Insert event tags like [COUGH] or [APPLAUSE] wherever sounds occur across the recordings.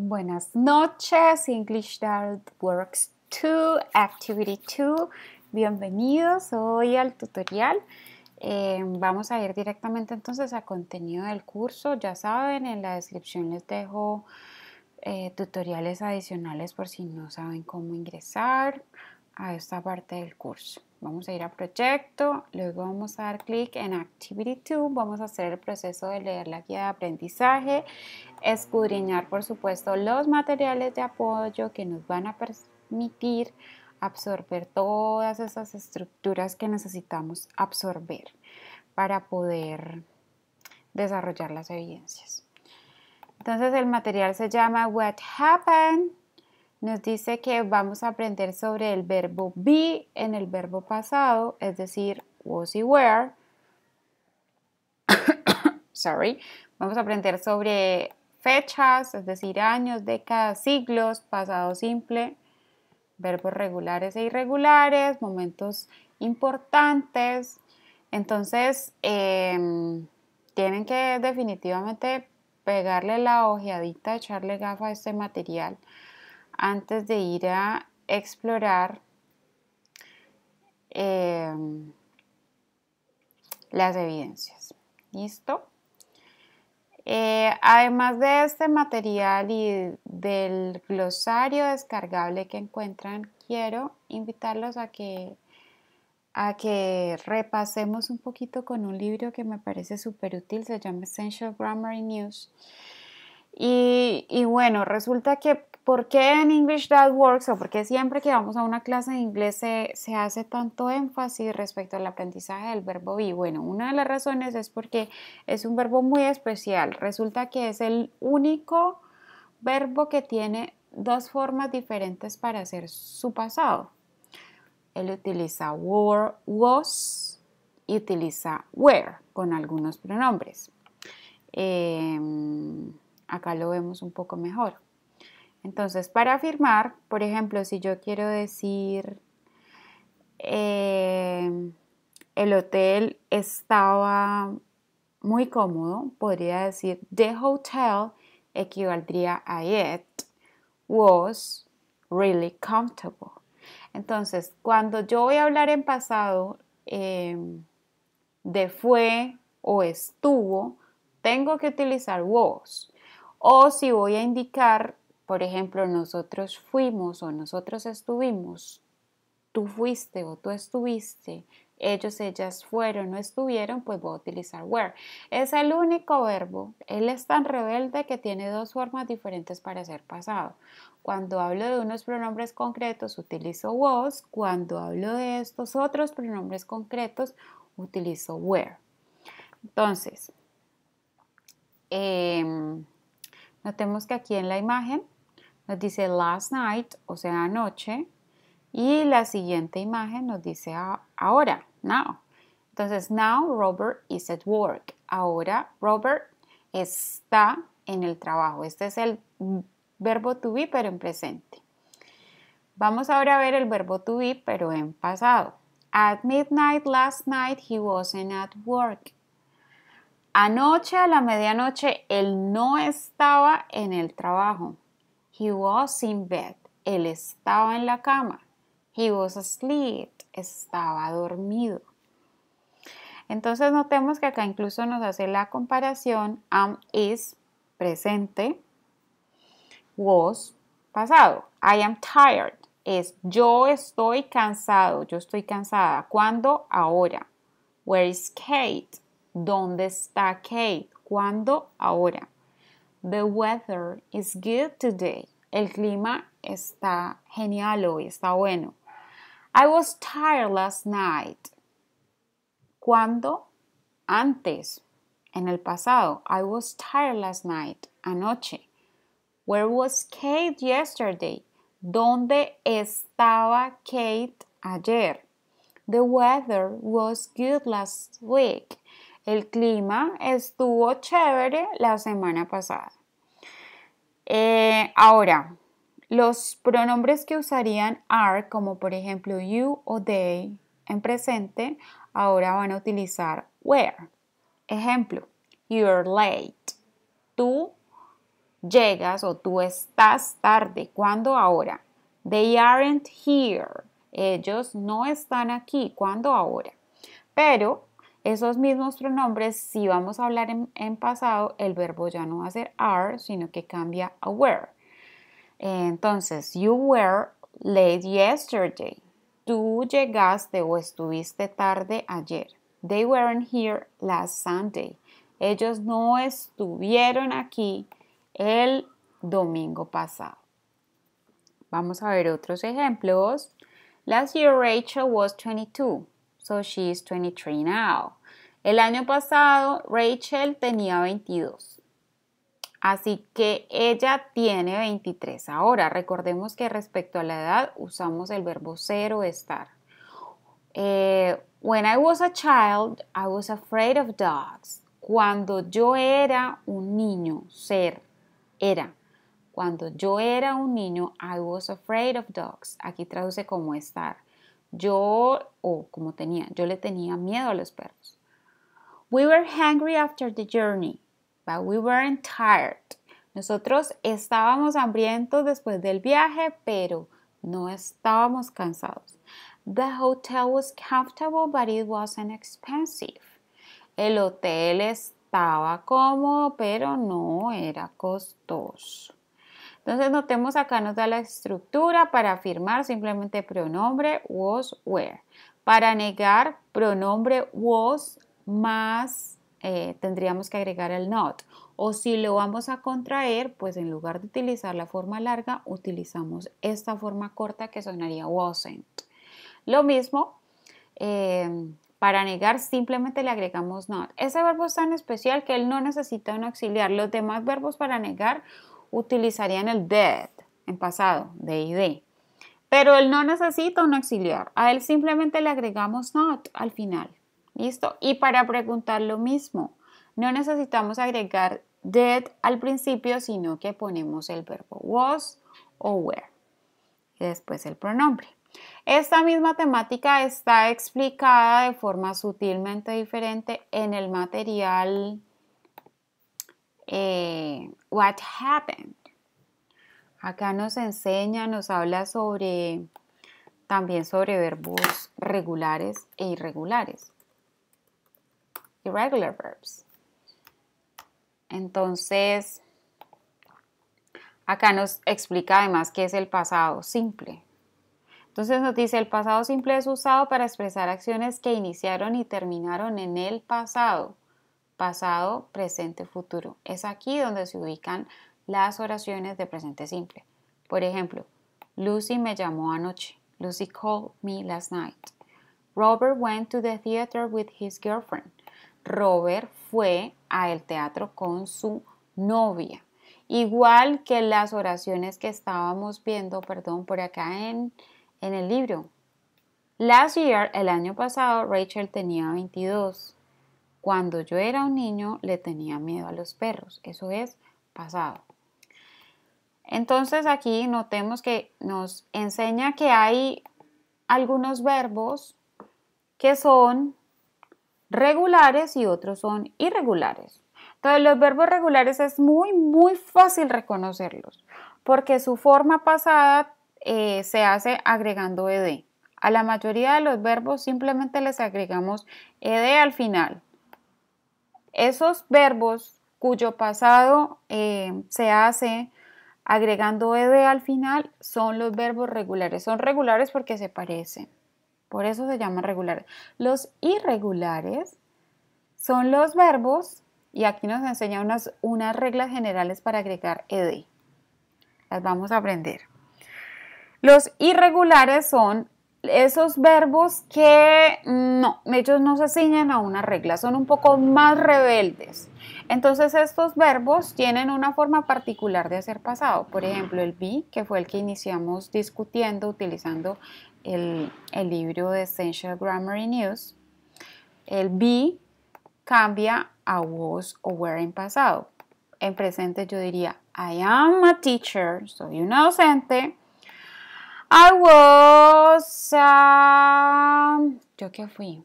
Buenas noches, English That Works 2, Activity 2. Bienvenidos hoy al tutorial. Eh, vamos a ir directamente entonces a contenido del curso. Ya saben, en la descripción les dejo eh, tutoriales adicionales por si no saben cómo ingresar a esta parte del curso. Vamos a ir a proyecto, luego vamos a dar clic en Activity 2, vamos a hacer el proceso de leer la guía de aprendizaje, escudriñar por supuesto los materiales de apoyo que nos van a permitir absorber todas esas estructuras que necesitamos absorber para poder desarrollar las evidencias. Entonces el material se llama What Happened nos dice que vamos a aprender sobre el verbo be en el verbo pasado, es decir, was y were. [COUGHS] Sorry. Vamos a aprender sobre fechas, es decir, años, décadas, siglos, pasado simple, verbos regulares e irregulares, momentos importantes. Entonces, em, tienen que definitivamente pegarle la ojeadita, echarle gafa a este material antes de ir a explorar em, las evidencias. ¿Listo? Eh, además de este material y del glosario descargable que encuentran, quiero invitarlos a que, a que repasemos un poquito con un libro que me parece súper útil, se llama Essential Grammar News. Y, y bueno, resulta que ¿por qué en English That Works o por qué siempre que vamos a una clase de inglés se, hace tanto énfasis respecto al aprendizaje del verbo be? Bueno, una de las razones es porque es un verbo muy especial. Resulta que es el único verbo que tiene dos formas diferentes para hacer su pasado. Él utiliza were, was y utiliza were con algunos pronombres. Em, acá lo vemos un poco mejor. Entonces, para afirmar, por ejemplo, si yo quiero decir, eh, el hotel estaba muy cómodo, podría decir, the hotel equivaldría a it was really comfortable. Entonces, cuando yo voy a hablar en pasado em, de fue o estuvo, tengo que utilizar was. O si voy a indicar por ejemplo, nosotros fuimos o nosotros estuvimos, tú fuiste o tú estuviste, ellos, ellas fueron o estuvieron, pues voy a utilizar where. Es el único verbo. Él es tan rebelde que tiene dos formas diferentes para ser pasado. Cuando hablo de unos pronombres concretos utilizo was, cuando hablo de estos otros pronombres concretos utilizo were. Entonces, em, notemos que aquí en la imagen nos dice last night, o sea, anoche, y la siguiente imagen nos dice ahora, now. Entonces, now Robert is at work. Ahora Robert está en el trabajo. Este es el verbo to be, pero en presente. Vamos ahora a ver el verbo to be, pero en pasado. At midnight last night he wasn't at work. Anoche a la medianoche él no estaba en el trabajo. He was in bed. Él estaba en la cama. He was asleep. Estaba dormido. Entonces notemos que acá incluso nos hace la comparación am is presente, was pasado. I am tired es yo estoy cansado, yo estoy cansada. ¿Cuándo? Ahora. Where is Kate? ¿Dónde está Kate? ¿Cuándo? Ahora. The weather is good today. El clima está genial hoy, está bueno. I was tired last night. ¿Cuándo? Antes, en el pasado. I was tired last night, anoche. Where was Kate yesterday? ¿Dónde estaba Kate ayer? The weather was good last week. El clima estuvo chévere la semana pasada. Eh, ahora, los pronombres que usarían are, como por ejemplo you o they en presente, ahora van a utilizar where. Ejemplo, you're late. Tú llegas o tú estás tarde. ¿Cuándo ahora? They aren't here. Ellos no están aquí. ¿Cuándo ahora? Pero esos mismos pronombres, si vamos a hablar en, pasado, el verbo ya no va a ser are, sino que cambia a were. Entonces, you were late yesterday. Tú llegaste o estuviste tarde ayer. They weren't here last Sunday. Ellos no estuvieron aquí el domingo pasado. Vamos a ver otros ejemplos. Last year Rachel was 22, so she is 23 now. El año pasado Rachel tenía 22. Así que ella tiene 23. Ahora, recordemos que respecto a la edad usamos el verbo ser o estar. Eh, when I was a child, I was afraid of dogs. Cuando yo era un niño, ser, era. Cuando yo era un niño, I was afraid of dogs. Aquí traduce como estar. Yo, o como tenía, yo le tenía miedo a los perros. We were hungry after the journey, but we weren't tired. Nosotros estábamos hambrientos después del viaje, pero no estábamos cansados. The hotel was comfortable, but it wasn't expensive. El hotel estaba cómodo, pero no era costoso. Entonces notemos acá nos da la estructura para afirmar simplemente pronombre was where. Para negar pronombre was más eh, tendríamos que agregar el not. O si lo vamos a contraer, pues en lugar de utilizar la forma larga, utilizamos esta forma corta que sonaría wasn't. Lo mismo, em, para negar simplemente le agregamos not. Ese verbo es tan especial que él no necesita un auxiliar. Los demás verbos para negar utilizarían el did en pasado, de y Pero él no necesita un auxiliar. A él simplemente le agregamos not al final. ¿Listo? Y para preguntar lo mismo, no necesitamos agregar did al principio, sino que ponemos el verbo was o were y después el pronombre. Esta misma temática está explicada de forma sutilmente diferente en el material eh, What Happened. Acá nos enseña, nos habla sobre también sobre verbos regulares e irregulares regular verbs. Entonces, acá nos explica además qué es el pasado simple. Entonces nos dice, el pasado simple es usado para expresar acciones que iniciaron y terminaron en el pasado. Pasado, presente, futuro. Es aquí donde se ubican las oraciones de presente simple. Por ejemplo, Lucy me llamó anoche. Lucy called me last night. Robert went to the theater with his girlfriend. Robert fue al teatro con su novia. Igual que las oraciones que estábamos viendo, perdón, por acá en, en el libro. Last year, el año pasado, Rachel tenía 22. Cuando yo era un niño le tenía miedo a los perros. Eso es pasado. Entonces aquí notemos que nos enseña que hay algunos verbos que son regulares y otros son irregulares. Entonces los verbos regulares es muy, muy fácil reconocerlos porque su forma pasada eh, se hace agregando ed. A la mayoría de los verbos simplemente les agregamos ed al final. Esos verbos cuyo pasado eh, se hace agregando ed al final son los verbos regulares. Son regulares porque se parecen. Por eso se llaman regulares. Los irregulares son los verbos y aquí nos enseña unas, unas reglas generales para agregar ed. Las vamos a aprender. Los irregulares son esos verbos que no, ellos no se ciñen a una regla, son un poco más rebeldes. Entonces estos verbos tienen una forma particular de hacer pasado. Por ejemplo, el be, que fue el que iniciamos discutiendo utilizando el, libro de Essential Grammar News, el be cambia a was o were en pasado. En presente yo diría I am a teacher, soy una docente. I was a... ¿Yo qué fui?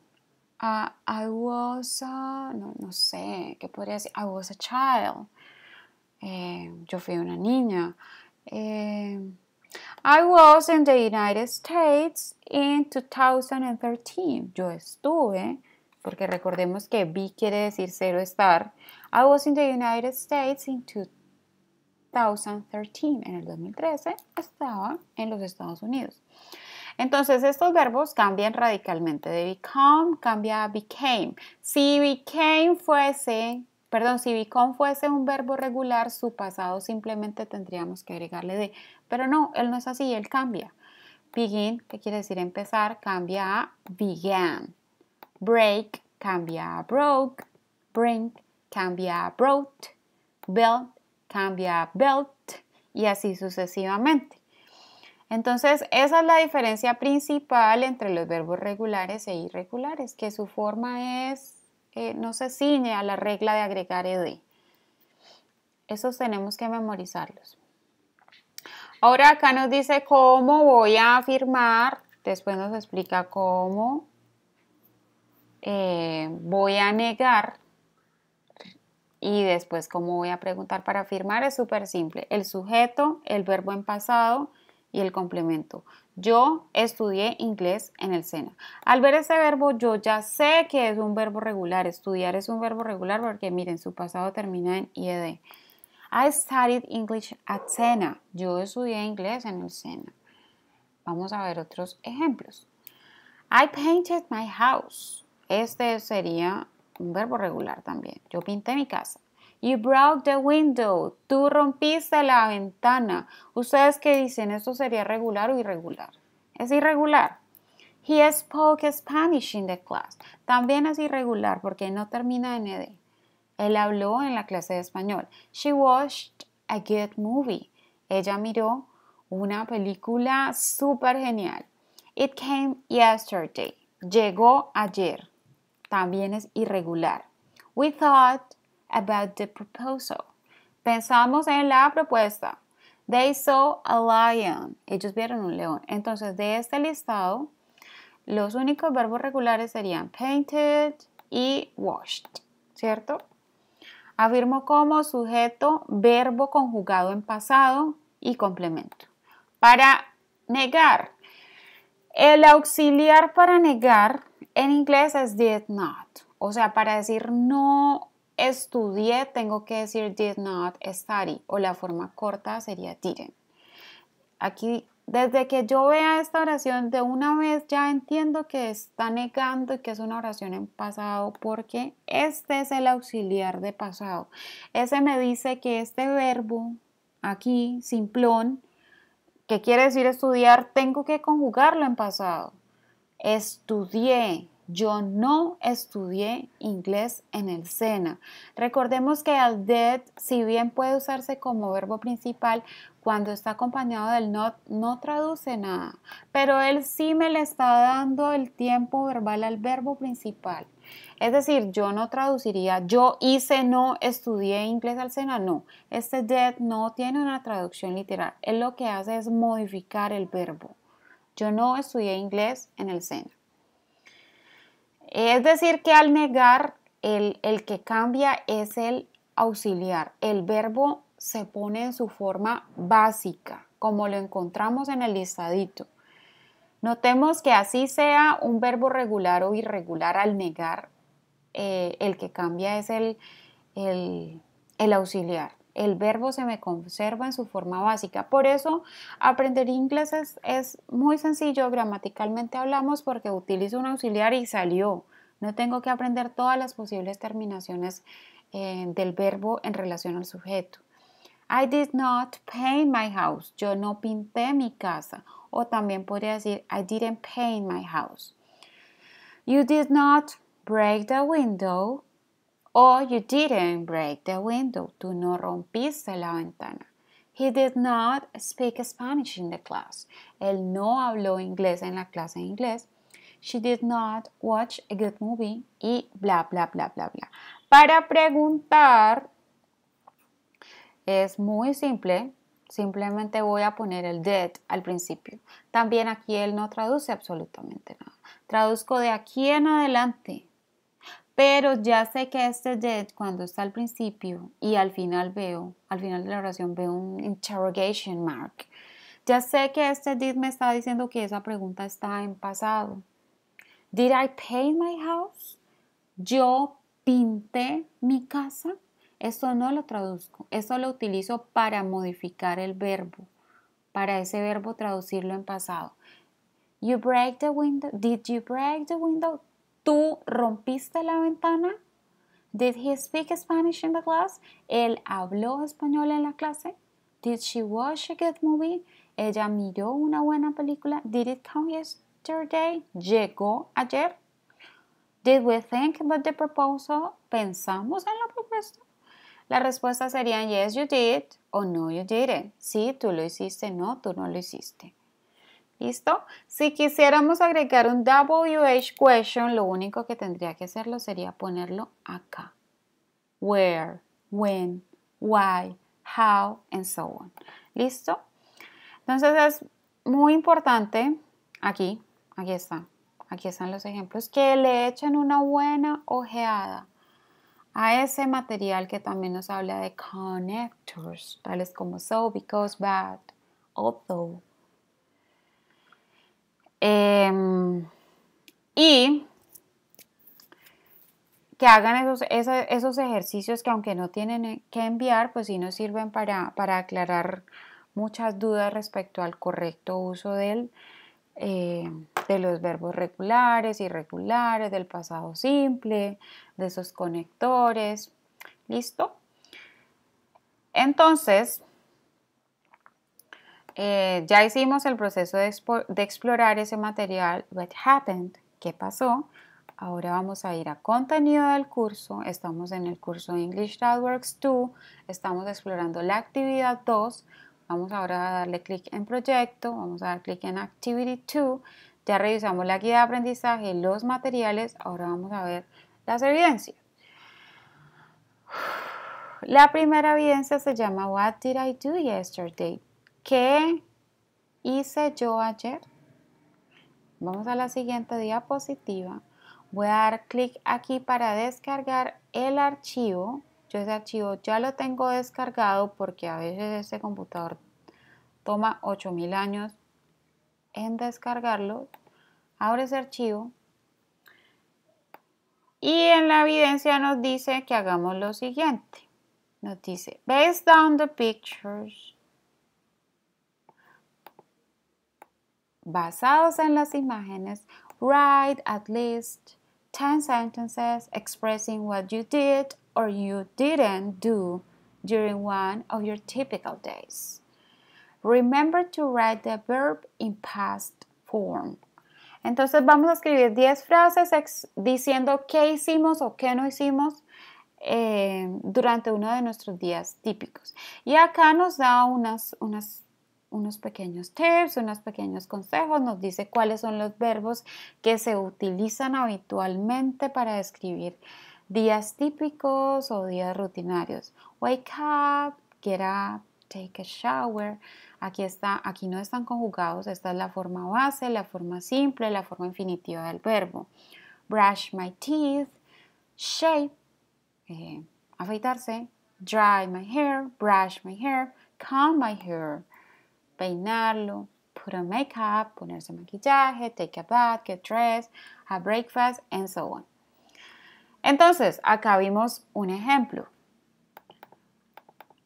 I was a... No, no sé, ¿qué podría decir? I was a child. Eh, yo fui una niña. Eh, I was in the United States in 2013. Yo estuve, porque recordemos que be quiere decir cero estar. I was in the United States in 2013. En el 2013 estaba en los Estados Unidos. Entonces, estos verbos cambian radicalmente. De become cambia a became. Si became fuese, perdón, si become fuese un verbo regular, su pasado simplemente tendríamos que agregarle de pero no, él no es así, él cambia. Begin, que quiere decir empezar, cambia a began. Break cambia a broke. Bring cambia a brought. Belt cambia a belt. Y así sucesivamente. Entonces, esa es la diferencia principal entre los verbos regulares e irregulares, que su forma es, eh, no se ciñe a la regla de agregar ed. Esos tenemos que memorizarlos. Ahora acá nos dice cómo voy a afirmar, después nos explica cómo eh, voy a negar y después cómo voy a preguntar para afirmar, Es súper simple. El sujeto, el verbo en pasado y el complemento. Yo estudié inglés en el SENA. Al ver ese verbo, yo ya sé que es un verbo regular. Estudiar es un verbo regular porque miren, su pasado termina en IED. I studied English at Sena. Yo estudié inglés en el Sena. Vamos a ver otros ejemplos. I painted my house. Este sería un verbo regular también. Yo pinté mi casa. You broke the window. Tú rompiste la ventana. ¿Ustedes que dicen? ¿Esto sería regular o irregular? Es irregular. He spoke Spanish in the class. También es irregular porque no termina en ed. Él habló en la clase de español. She watched a good movie. Ella miró una película súper genial. It came yesterday. Llegó ayer. También es irregular. We thought about the proposal. Pensamos en la propuesta. They saw a lion. Ellos vieron un león. Entonces, de este listado, los únicos verbos regulares serían painted y washed, ¿cierto? Afirmo como sujeto, verbo conjugado en pasado y complemento. Para negar. El auxiliar para negar en inglés es did not. O sea, para decir no estudié, tengo que decir did not study. O la forma corta sería didn't. Aquí desde que yo vea esta oración de una vez ya entiendo que está negando y que es una oración en pasado porque este es el auxiliar de pasado. Ese me dice que este verbo aquí, simplón, que quiere decir estudiar, tengo que conjugarlo en pasado. Estudié. Yo no estudié inglés en el SENA. Recordemos que al did, si bien puede usarse como verbo principal, cuando está acompañado del not, no traduce nada, pero él sí me le está dando el tiempo verbal al verbo principal. Es decir, yo no traduciría, yo hice, no estudié inglés al Sena, no. Este did no tiene una traducción literal. Él lo que hace es modificar el verbo. Yo no estudié inglés en el Sena. Es decir, que al negar, el, el que cambia es el auxiliar. El verbo se pone en su forma básica, como lo encontramos en el listadito. Notemos que así sea un verbo regular o irregular al negar, eh, el que cambia es el, el, auxiliar el verbo se me conserva en su forma básica. Por eso aprender inglés es, muy sencillo, gramaticalmente hablamos porque utilizo un auxiliar y salió. No tengo que aprender todas las posibles terminaciones eh, del verbo en relación al sujeto. I did not paint my house. Yo no pinté mi casa. O también podría decir, I didn't paint my house. You did not break the window. O you didn't break the window. Tú no rompiste la ventana. He did not speak Spanish in the class. Él no habló inglés en la clase de inglés. She did not watch a good movie. Y bla, bla, bla, bla, bla. Para preguntar, Es muy simple, simplemente voy a poner el did al principio. También aquí él no traduce absolutamente nada. Traduzco de aquí en adelante. Pero ya sé que este did cuando está al principio y al final veo, al final de la oración veo un interrogation mark. Ya sé que este did me está diciendo que esa pregunta está en pasado. Did I paint my house? ¿Yo pinté mi casa? Esto no lo traduzco, esto lo utilizo para modificar el verbo, para ese verbo traducirlo en pasado. You break the window. Did you break the window? ¿Tú rompiste la ventana? Did he speak Spanish in the class? ¿Él habló español en la clase? Did she watch a good movie? ¿Ella miró una buena película? Did it come yesterday? ¿Llegó ayer? Did we think about the proposal? ¿Pensamos en la propuesta? La respuesta sería, yes, you did o no, you didn't. Sí, tú lo hiciste, no, tú no lo hiciste. ¿Listo? Si quisiéramos agregar un WH question, lo único que tendría que hacerlo sería ponerlo acá. Where, when, why, how, and so on. ¿Listo? Entonces es muy importante, aquí, aquí está, aquí están los ejemplos, que le echen una buena ojeada a ese material que también nos habla de connectors, tales como so, because, but, although. Em, y que hagan esos, ejercicios que aunque no tienen que enviar, pues sí nos sirven para, para aclarar muchas dudas respecto al correcto uso del eh, de los verbos regulares, irregulares, del pasado simple, de esos conectores. ¿Listo? Entonces, eh, ya hicimos el proceso de, explorar ese material, what happened, qué pasó. Ahora vamos a ir a contenido del curso. Estamos en el curso English That Works 2. Estamos explorando la actividad 2. Vamos ahora a darle clic en proyecto, vamos a dar clic en Activity 2. Ya revisamos la guía de aprendizaje, los materiales, ahora vamos a ver las evidencias. La primera evidencia se llama What did I do yesterday? ¿Qué hice yo ayer? Vamos a la siguiente diapositiva. Voy a dar clic aquí para descargar el archivo ese archivo ya lo tengo descargado porque a veces este computador toma 8000 años en descargarlo. Abro ese archivo y en la evidencia nos dice que hagamos lo siguiente. Nos dice, based on the pictures, basados en las imágenes, write at least 10 sentences expressing what you did or you didn't do during one of your typical days. Remember to write the verb in past form. Entonces vamos a escribir 10 frases diciendo qué hicimos o qué no hicimos eh, durante uno de nuestros días típicos. Y acá nos da unos pequeños tips, unos pequeños consejos, nos dice cuáles son los verbos que se utilizan habitualmente para describir días típicos o días rutinarios. Wake up, get up, take a shower. Aquí, está, aquí no están conjugados, esta es la forma base, la forma simple, la forma infinitiva del verbo. Brush my teeth, shave, eh, afeitarse, dry my hair, brush my hair, comb my hair, peinarlo, put on makeup, ponerse maquillaje, take a bath, get dressed, have breakfast, and so on. Entonces, acá vimos un ejemplo.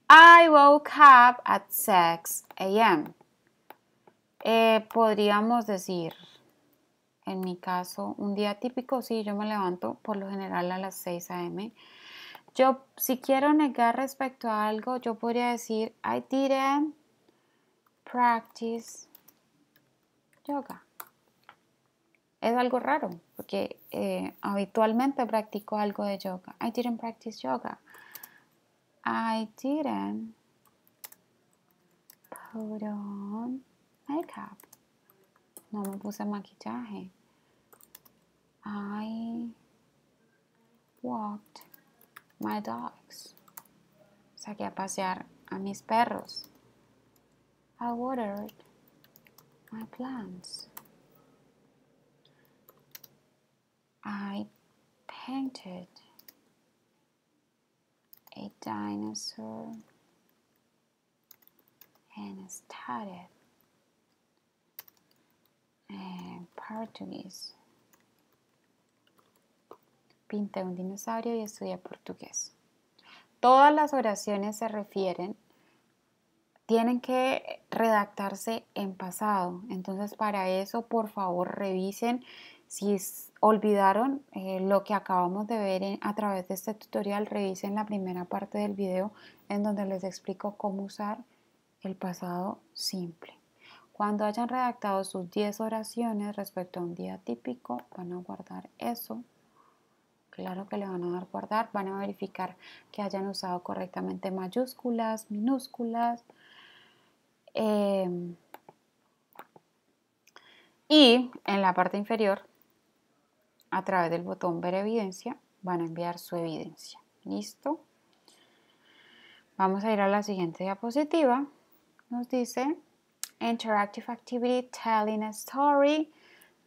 I woke up at 6 a.m. Eh, podríamos decir, en mi caso, un día típico, sí, yo me levanto por lo general a las 6 a.m. Yo, si quiero negar respecto a algo, yo podría decir, I didn't practice yoga es algo raro, porque eh, habitualmente practico algo de yoga. I didn't practice yoga. I didn't put on makeup. No me puse maquillaje. I walked my dogs. Saqué a pasear a mis perros. I watered my plants. I painted a dinosaur and studied Portuguese. Pinté un dinosaurio y estudié portugués. Todas las oraciones se refieren, tienen que redactarse en pasado. Entonces para eso, por favor, revisen si olvidaron eh, lo que acabamos de ver a través de este tutorial, revisen la primera parte del video en donde les explico cómo usar el pasado simple. Cuando hayan redactado sus 10 oraciones respecto a un día típico, van a guardar eso. Claro que le van a dar guardar, van a verificar que hayan usado correctamente mayúsculas, minúsculas. Em, y en la parte inferior a través del botón ver evidencia van a enviar su evidencia. ¿Listo? Vamos a ir a la siguiente diapositiva. Nos dice Interactive Activity Telling a Story.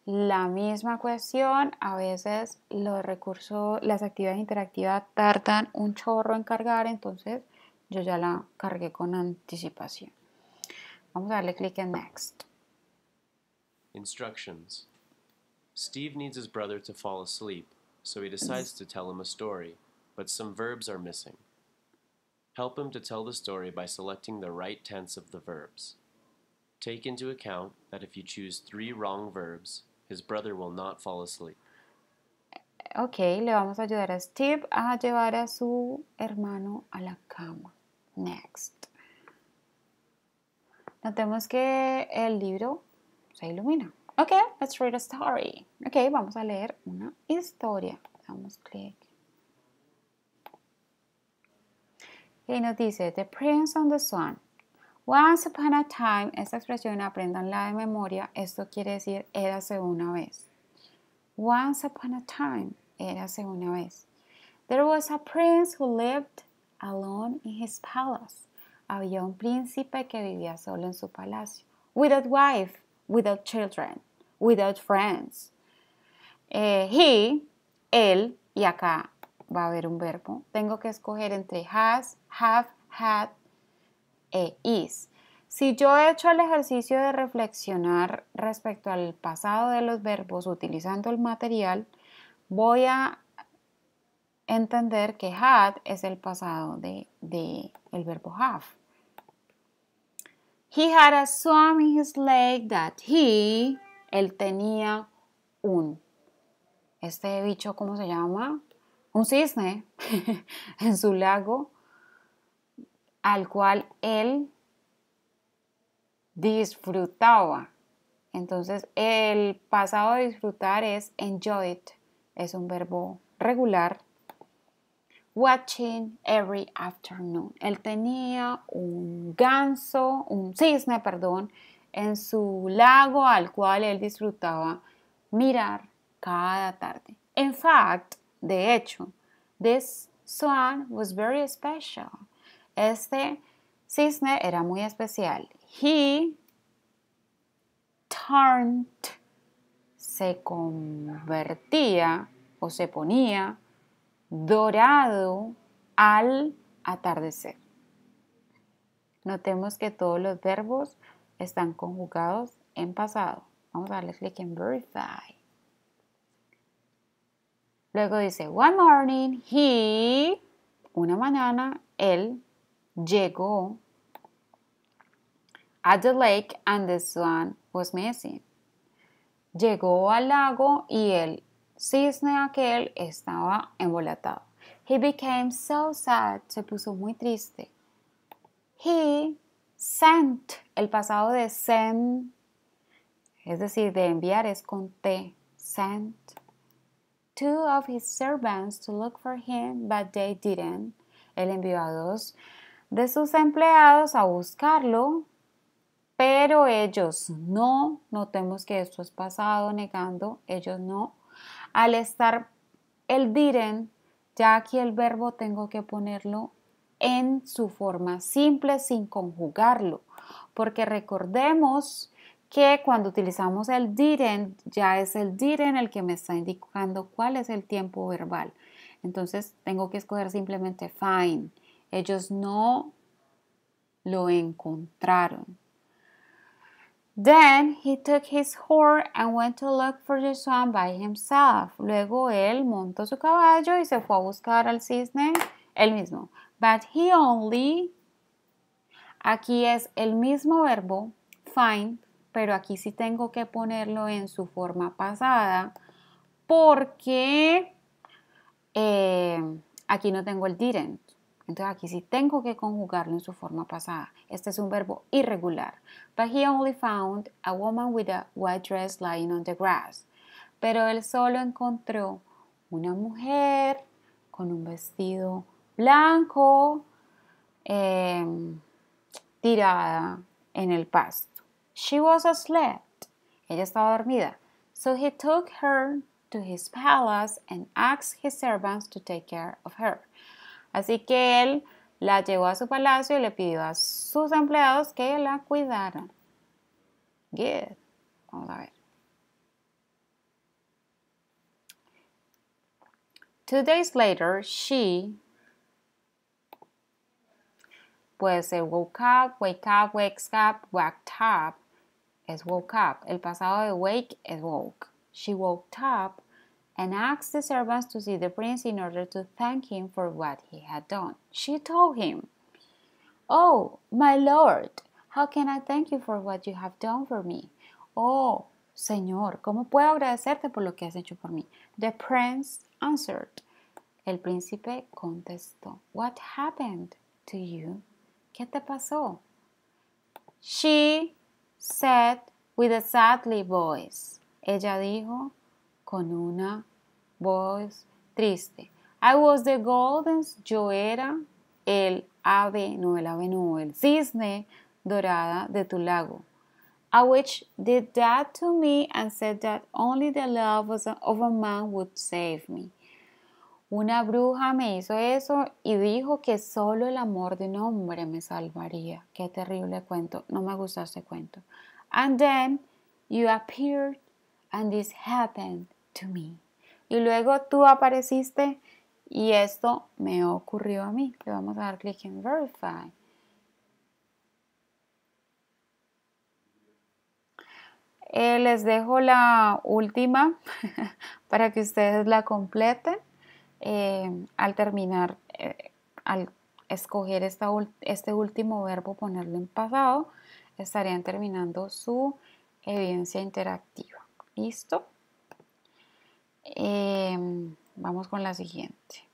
La misma cuestión, a veces los recursos, las actividades interactivas tardan un chorro en cargar, entonces yo ya la cargué con anticipación. Vamos a darle clic en Next. Instructions. Steve needs his brother to fall asleep, so he decides to tell him a story, but some verbs are missing. Help him to tell the story by selecting the right tense of the verbs. Take into account that if you choose three wrong verbs, his brother will not fall asleep. Ok, le vamos a ayudar a Steve a llevar a su hermano a la cama. Next. Notemos que el libro se ilumina. Ok, let's read a story. Okay, vamos a leer una historia. Damos clic. Y nos dice, The Prince on the Swan. Once upon a time, esta expresión aprendanla de memoria, esto quiere decir era una vez. Once upon a time, era una vez. There was a prince who lived alone in his palace. Había un príncipe que vivía solo en su palacio. Without wife, without children without friends. Eh, he, él, y acá va a haber un verbo. Tengo que escoger entre has, have, had e is. Si yo he hecho el ejercicio de reflexionar respecto al pasado de los verbos utilizando el material, voy a entender que had es el pasado del de, el verbo have. He had a swan in his leg that he él tenía un, este bicho, ¿cómo se llama? Un cisne [LAUGHS] en su lago, al cual él disfrutaba. Entonces, el pasado de disfrutar es enjoy it, es un verbo regular. Watching every afternoon. Él tenía un ganso, un cisne, perdón, en su lago al cual él disfrutaba mirar cada tarde. In fact, de hecho, this swan was very special. Este cisne era muy especial. He turned se convertía o se ponía dorado al atardecer. Notemos que todos los verbos están conjugados en pasado. Vamos a darle clic en verify. Luego dice, one morning he, una mañana, él llegó at the lake and the swan was missing. Llegó al lago y el cisne aquel estaba embolatado. He became so sad, se puso muy triste. He sent, el pasado de send, es decir, de enviar es con T, sent. Two of his servants to look for him, but they didn't. Él envió a dos de sus empleados a buscarlo, pero ellos no. Notemos que esto es pasado negando, ellos no. Al estar el didn't, ya aquí el verbo tengo que ponerlo en su forma simple sin conjugarlo, porque recordemos que cuando utilizamos el didn't, ya es el didn't el que me está indicando cuál es el tiempo verbal. Entonces tengo que escoger simplemente fine. Ellos no lo encontraron. Then he took his horse and went to look for the swan by himself. Luego él montó su caballo y se fue a buscar al cisne él mismo. But he only, aquí es el mismo verbo, find, pero aquí sí tengo que ponerlo en su forma pasada porque eh, aquí no tengo el didn't. Entonces aquí sí tengo que conjugarlo en su forma pasada. Este es un verbo irregular. But he only found a woman with a white dress lying on the grass. Pero él solo encontró una mujer con un vestido blanco eh, tirada en el pasto. She was asleep. Ella estaba dormida. So he took her to his palace and asked his servants to take care of her. Así que él la llevó a su palacio y le pidió a sus empleados que la cuidaran. Good. Vamos a ver. Two days later, she Puede ser woke up, wake up, wakes up, waked up. Es woke up. El pasado de wake es woke. She woke up and asked the servants to see the prince in order to thank him for what he had done. She told him, Oh, my lord, how can I thank you for what you have done for me? Oh, Señor, ¿cómo puedo agradecerte por lo que has hecho por mí? The prince answered. El príncipe contestó, What happened to you? ¿Qué te pasó? She said with a sadly voice. Ella dijo con una voz triste. I was the golden, yo era el ave, no el ave, no, el cisne dorada de tu lago. a which did that to me and said that only the love of a man would save me. Una bruja me hizo eso y dijo que solo el amor de un hombre me salvaría. Qué terrible cuento. No me gusta ese cuento. And then you appeared and this happened to me. Y luego tú apareciste y esto me ocurrió a mí. Le vamos a dar clic en verify. Eh, les dejo la última [LAUGHS] para que ustedes la completen. Eh, al terminar, eh, al escoger este último verbo, ponerlo en pasado, estarían terminando su evidencia interactiva. ¿Listo? Em, vamos con la siguiente.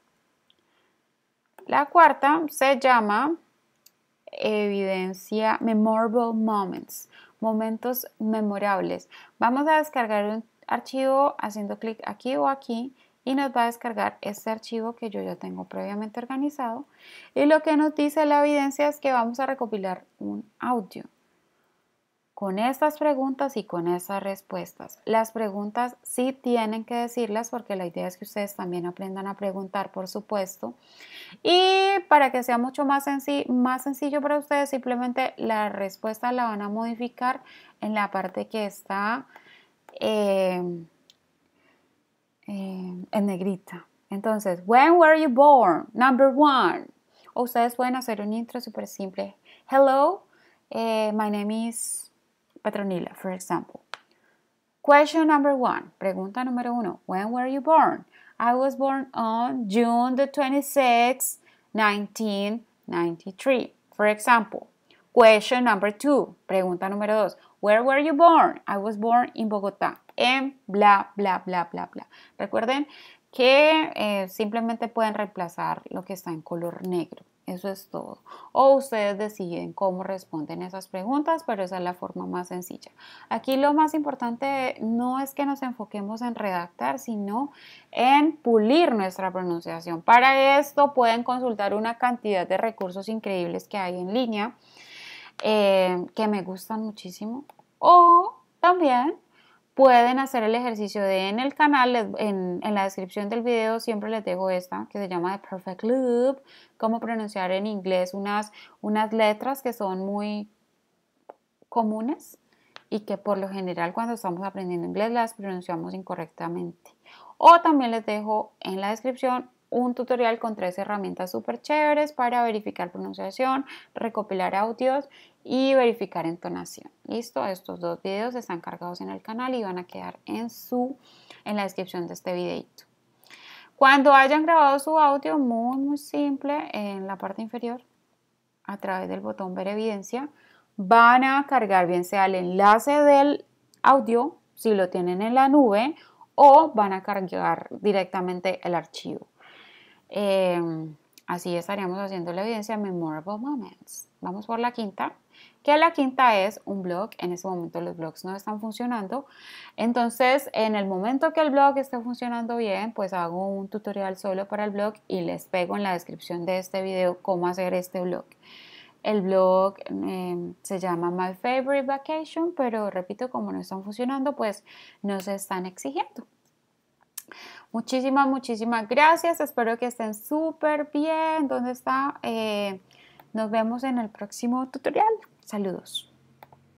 La cuarta se llama evidencia Memorable Moments, momentos memorables. Vamos a descargar un archivo haciendo clic aquí o aquí y nos va a descargar este archivo que yo ya tengo previamente organizado. Y lo que nos dice la evidencia es que vamos a recopilar un audio con estas preguntas y con estas respuestas. Las preguntas sí tienen que decirlas porque la idea es que ustedes también aprendan a preguntar, por supuesto. Y para que sea mucho más, sencillo para ustedes, simplemente la respuesta la van a modificar en la parte que está... Eh, eh, en negrita. Entonces, when were you born? Number one. ustedes pueden hacer un intro súper simple. Hello, eh, my name is Patronila, for example. Question number one. Pregunta número uno. When were you born? I was born on June the 26, 1993. For example. Question number two. Pregunta número dos. Where were you born? I was born in Bogotá. En bla, bla, bla, bla, bla. Recuerden que eh, simplemente pueden reemplazar lo que está en color negro. Eso es todo. O ustedes deciden cómo responden esas preguntas, pero esa es la forma más sencilla. Aquí lo más importante no es que nos enfoquemos en redactar, sino en pulir nuestra pronunciación. Para esto pueden consultar una cantidad de recursos increíbles que hay en línea, eh, que me gustan muchísimo. O también pueden hacer el ejercicio de en el canal, en, la descripción del video siempre les dejo esta que se llama The Perfect Loop, cómo pronunciar en inglés unas, unas letras que son muy comunes y que por lo general cuando estamos aprendiendo inglés las pronunciamos incorrectamente. O también les dejo en la descripción un tutorial con tres herramientas súper chéveres para verificar pronunciación, recopilar audios y verificar entonación. Listo, estos dos videos están cargados en el canal y van a quedar en, su, en la descripción de este videito. Cuando hayan grabado su audio, muy, muy simple, en la parte inferior, a través del botón ver evidencia, van a cargar bien sea el enlace del audio, si lo tienen en la nube, o van a cargar directamente el archivo. Eh, así estaríamos haciendo la evidencia Memorable Moments. Vamos por la quinta que la quinta es un blog. En ese momento los blogs no están funcionando. Entonces, en el momento que el blog esté funcionando bien, pues hago un tutorial solo para el blog y les pego en la descripción de este video cómo hacer este blog. El blog em, se llama My Favorite Vacation, pero repito, como no están funcionando, pues no se están exigiendo. Muchísimas, muchísimas gracias. Espero que estén súper bien. ¿Dónde está? Eh, nos vemos en el próximo tutorial. Saludos.